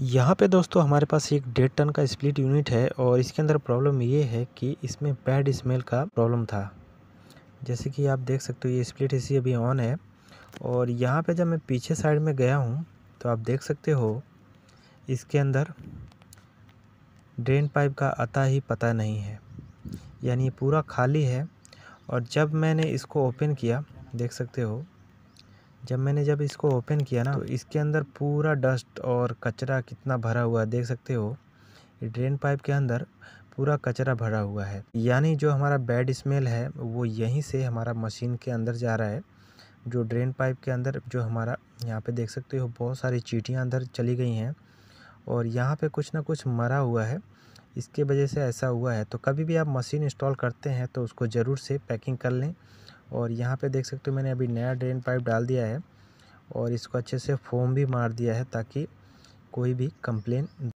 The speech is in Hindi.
यहाँ पे दोस्तों हमारे पास एक डेढ़ टन का स्प्लिट यूनिट है और इसके अंदर प्रॉब्लम ये है कि इसमें बैड स्मेल का प्रॉब्लम था जैसे कि आप देख सकते हो ये स्प्लिट इसी अभी ऑन है और यहाँ पे जब मैं पीछे साइड में गया हूँ तो आप देख सकते हो इसके अंदर ड्रेन पाइप का आता ही पता नहीं है यानी पूरा खाली है और जब मैंने इसको ओपन किया देख सकते हो जब मैंने जब इसको ओपन किया ना तो इसके अंदर पूरा डस्ट और कचरा कितना भरा हुआ है देख सकते हो ड्रेन पाइप के अंदर पूरा कचरा भरा हुआ है यानी जो हमारा बैड स्मेल है वो यहीं से हमारा मशीन के अंदर जा रहा है जो ड्रेन पाइप के अंदर जो हमारा यहाँ पे देख सकते हो बहुत सारी चीटियाँ अंदर चली गई हैं और यहाँ पे कुछ ना कुछ मरा हुआ है इसके वजह से ऐसा हुआ है तो कभी भी आप मशीन इंस्टॉल करते हैं तो उसको ज़रूर से पैकिंग कर लें और यहाँ पे देख सकते हो मैंने अभी नया ड्रेन पाइप डाल दिया है और इसको अच्छे से फोम भी मार दिया है ताकि कोई भी कंप्लेन